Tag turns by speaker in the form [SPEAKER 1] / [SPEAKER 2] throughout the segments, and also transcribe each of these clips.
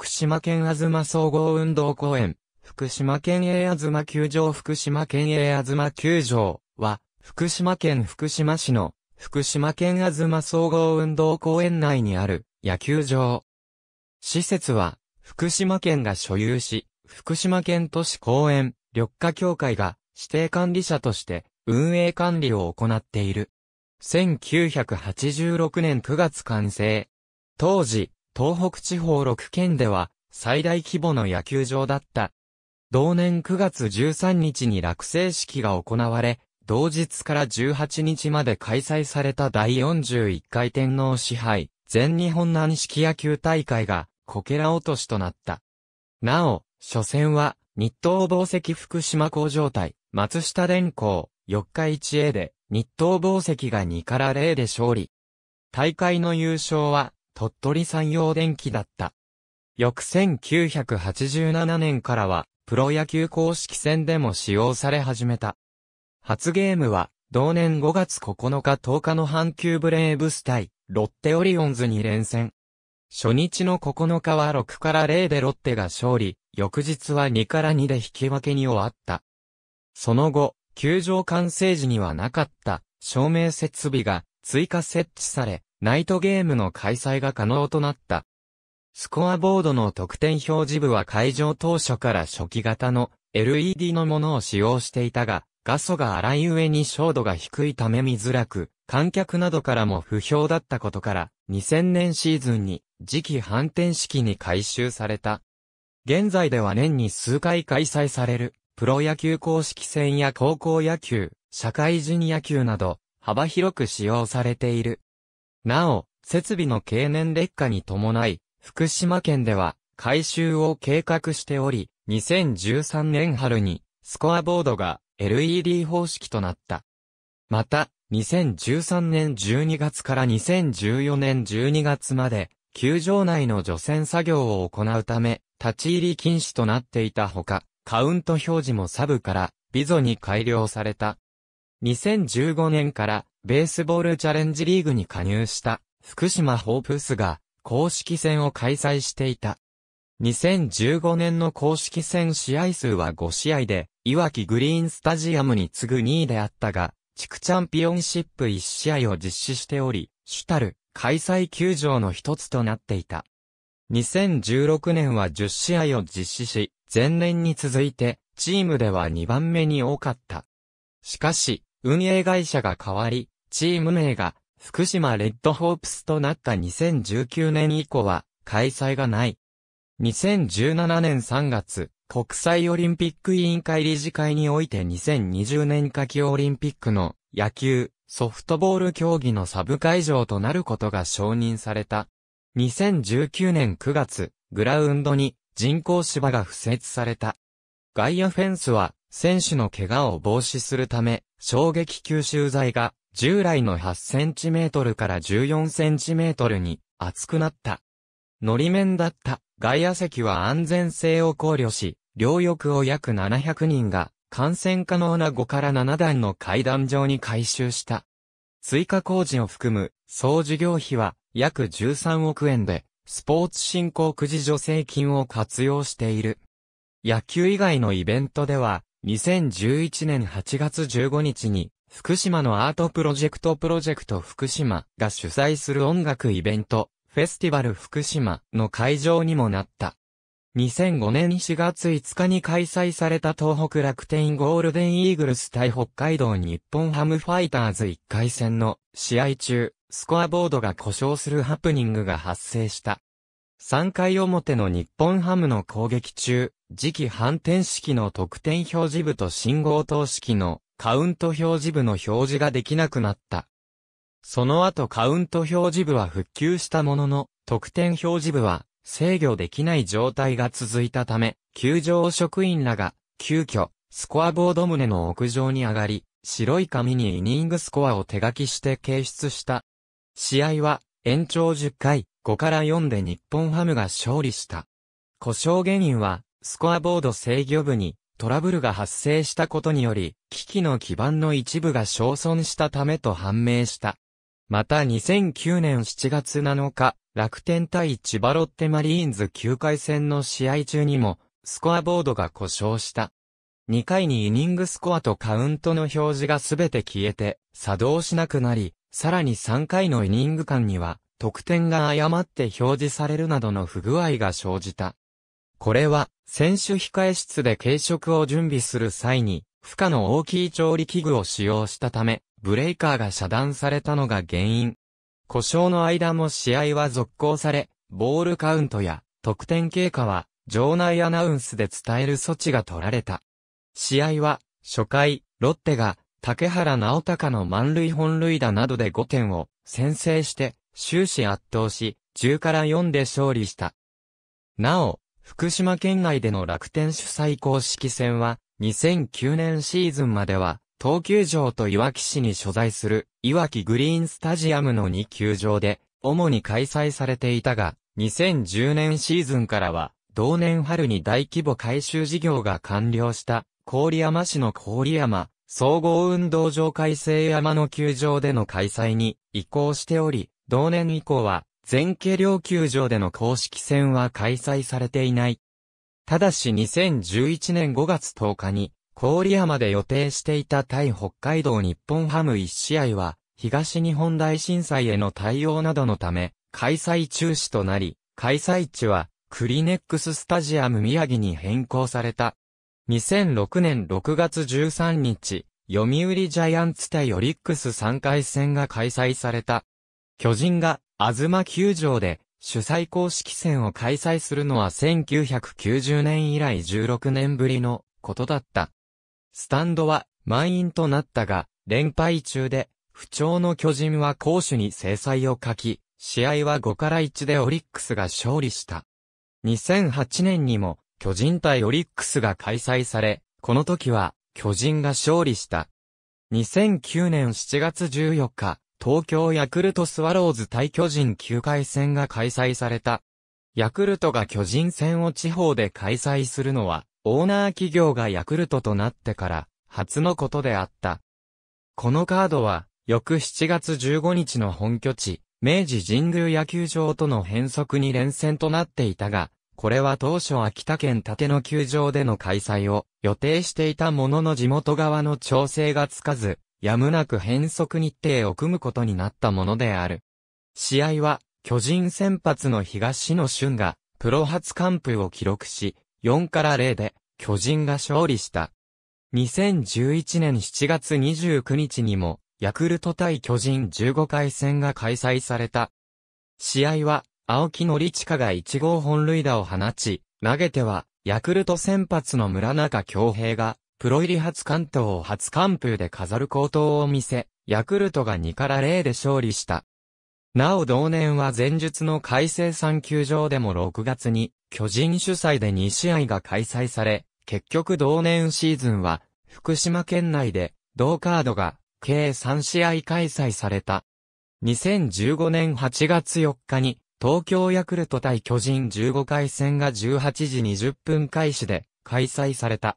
[SPEAKER 1] 福島県あずま総合運動公園、福島県営あずま球場福島県営あずま球場は、福島県福島市の福島県あずま総合運動公園内にある野球場。施設は、福島県が所有し、福島県都市公園、緑化協会が指定管理者として運営管理を行っている。1986年9月完成。当時、東北地方6県では最大規模の野球場だった。同年9月13日に落成式が行われ、同日から18日まで開催された第41回天皇支配全日本軟式野球大会がこけら落としとなった。なお、初戦は日東宝石福島工場対松下電工4日 1A で日東宝石が2から0で勝利。大会の優勝は鳥取産業電機だった。翌1987年からは、プロ野球公式戦でも使用され始めた。初ゲームは、同年5月9日10日の阪急ブレーブス対、ロッテオリオンズに連戦。初日の9日は6から0でロッテが勝利、翌日は2から2で引き分けに終わった。その後、球場完成時にはなかった照明設備が追加設置され、ナイトゲームの開催が可能となった。スコアボードの得点表示部は会場当初から初期型の LED のものを使用していたが、画素が荒い上に照度が低いため見づらく、観客などからも不評だったことから、2000年シーズンに次期反転式に改修された。現在では年に数回開催される、プロ野球公式戦や高校野球、社会人野球など、幅広く使用されている。なお、設備の経年劣化に伴い、福島県では改修を計画しており、2013年春にスコアボードが LED 方式となった。また、2013年12月から2014年12月まで、球場内の除染作業を行うため、立ち入り禁止となっていたほか、カウント表示もサブからビゾに改良された。2015年からベースボールチャレンジリーグに加入した福島ホープスが公式戦を開催していた。2015年の公式戦試合数は5試合で、いわきグリーンスタジアムに次ぐ2位であったが、地区チャンピオンシップ1試合を実施しており、主たる開催球場の一つとなっていた。2016年は10試合を実施し、前年に続いて、チームでは2番目に多かった。しかし、運営会社が変わり、チーム名が福島レッドホープスとなった2019年以降は開催がない。2017年3月、国際オリンピック委員会理事会において2020年夏季オリンピックの野球、ソフトボール競技のサブ会場となることが承認された。2019年9月、グラウンドに人工芝が付設された。外野フェンスは選手の怪我を防止するため、衝撃吸収剤が従来の8センチメートルから14センチメートルに厚くなった。のり面だった外野席は安全性を考慮し、両翼を約700人が感染可能な5から7段の階段上に改修した。追加工事を含む総事業費は約13億円で、スポーツ振興くじ助成金を活用している。野球以外のイベントでは、2011年8月15日に、福島のアートプロジェクトプロジェクト福島が主催する音楽イベント、フェスティバル福島の会場にもなった。2005年4月5日に開催された東北楽天ゴールデンイーグルス対北海道日本ハムファイターズ1回戦の試合中、スコアボードが故障するハプニングが発生した。3回表の日本ハムの攻撃中、磁気反転式の得点表示部と信号等式のカウント表示部の表示ができなくなった。その後カウント表示部は復旧したものの、得点表示部は制御できない状態が続いたため、球場職員らが急遽スコアボード棟の屋上に上がり、白い紙にイニングスコアを手書きして掲出した。試合は延長10回、5から4で日本ハムが勝利した。故障原因はスコアボード制御部にトラブルが発生したことにより、機器の基盤の一部が消損したためと判明した。また2009年7月7日、楽天対千葉ロッテマリーンズ9回戦の試合中にも、スコアボードが故障した。2回にイニングスコアとカウントの表示がすべて消えて、作動しなくなり、さらに3回のイニング間には、得点が誤って表示されるなどの不具合が生じた。これは、選手控室で軽食を準備する際に、負荷の大きい調理器具を使用したため、ブレーカーが遮断されたのが原因。故障の間も試合は続行され、ボールカウントや得点経過は場内アナウンスで伝える措置が取られた。試合は初回、ロッテが竹原直隆の満塁本塁打などで5点を先制して終始圧倒し10から4で勝利した。なお、福島県内での楽天主催公式戦は、2009年シーズンまでは、東球場といわき市に所在する、いわきグリーンスタジアムの2球場で、主に開催されていたが、2010年シーズンからは、同年春に大規模改修事業が完了した、郡山市の郡山、総合運動場改正山の球場での開催に移行しており、同年以降は、全家両球場での公式戦は開催されていない。ただし2011年5月10日に、郡山で予定していた対北海道日本ハム1試合は、東日本大震災への対応などのため、開催中止となり、開催地は、クリネックススタジアム宮城に変更された。2006年6月13日、読売ジャイアンツ対オリックス3回戦が開催された。巨人があずま球場で主催公式戦を開催するのは1990年以来16年ぶりのことだった。スタンドは満員となったが、連敗中で、不調の巨人は攻守に制裁を書き、試合は5から1でオリックスが勝利した。2008年にも巨人対オリックスが開催され、この時は巨人が勝利した。2009年7月14日、東京ヤクルトスワローズ対巨人9回戦が開催された。ヤクルトが巨人戦を地方で開催するのは、オーナー企業がヤクルトとなってから、初のことであった。このカードは、翌7月15日の本拠地、明治神宮野球場との変則に連戦となっていたが、これは当初秋田県立野球場での開催を予定していたものの地元側の調整がつかず、やむなく変則日程を組むことになったものである。試合は、巨人先発の東野俊が、プロ初完封を記録し、4から0で、巨人が勝利した。2011年7月29日にも、ヤクルト対巨人15回戦が開催された。試合は、青木のちかが1号本塁打を放ち、投げては、ヤクルト先発の村中京平がプロ入り初関東を初完封で飾る高騰を見せ、ヤクルトが2から0で勝利した。なお同年は前述の改正3球場でも6月に巨人主催で2試合が開催され、結局同年シーズンは福島県内で同カードが計3試合開催された。2015年8月4日に東京ヤクルト対巨人15回戦が18時20分開始で開催された。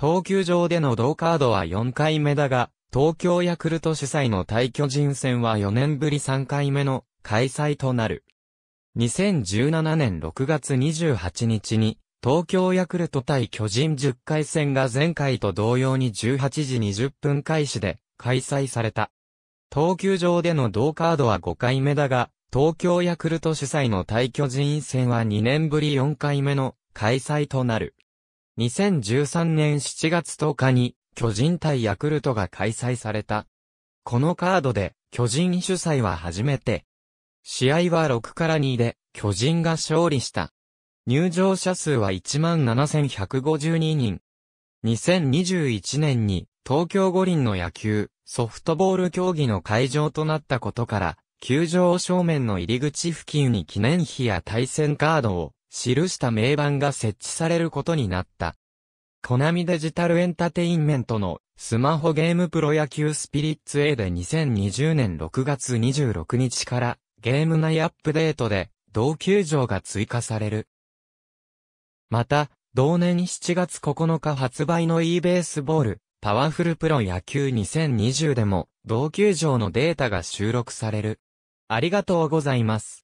[SPEAKER 1] 東球場での同カードは4回目だが、東京ヤクルト主催の対巨人戦は4年ぶり3回目の開催となる。2017年6月28日に、東京ヤクルト対巨人10回戦が前回と同様に18時20分開始で開催された。東球場での同カードは5回目だが、東京ヤクルト主催の対巨人戦は2年ぶり4回目の開催となる。2013年7月10日に巨人対ヤクルトが開催された。このカードで巨人主催は初めて。試合は6から2で巨人が勝利した。入場者数は17,152人。2021年に東京五輪の野球、ソフトボール競技の会場となったことから、球場正面の入り口付近に記念碑や対戦カードを記した名板が設置されることになった。コナミデジタルエンタテインメントのスマホゲームプロ野球スピリッツ A で2020年6月26日からゲーム内アップデートで同球場が追加される。また、同年7月9日発売の e ベースボールパワフルプロ野球2020でも同球場のデータが収録される。ありがとうございます。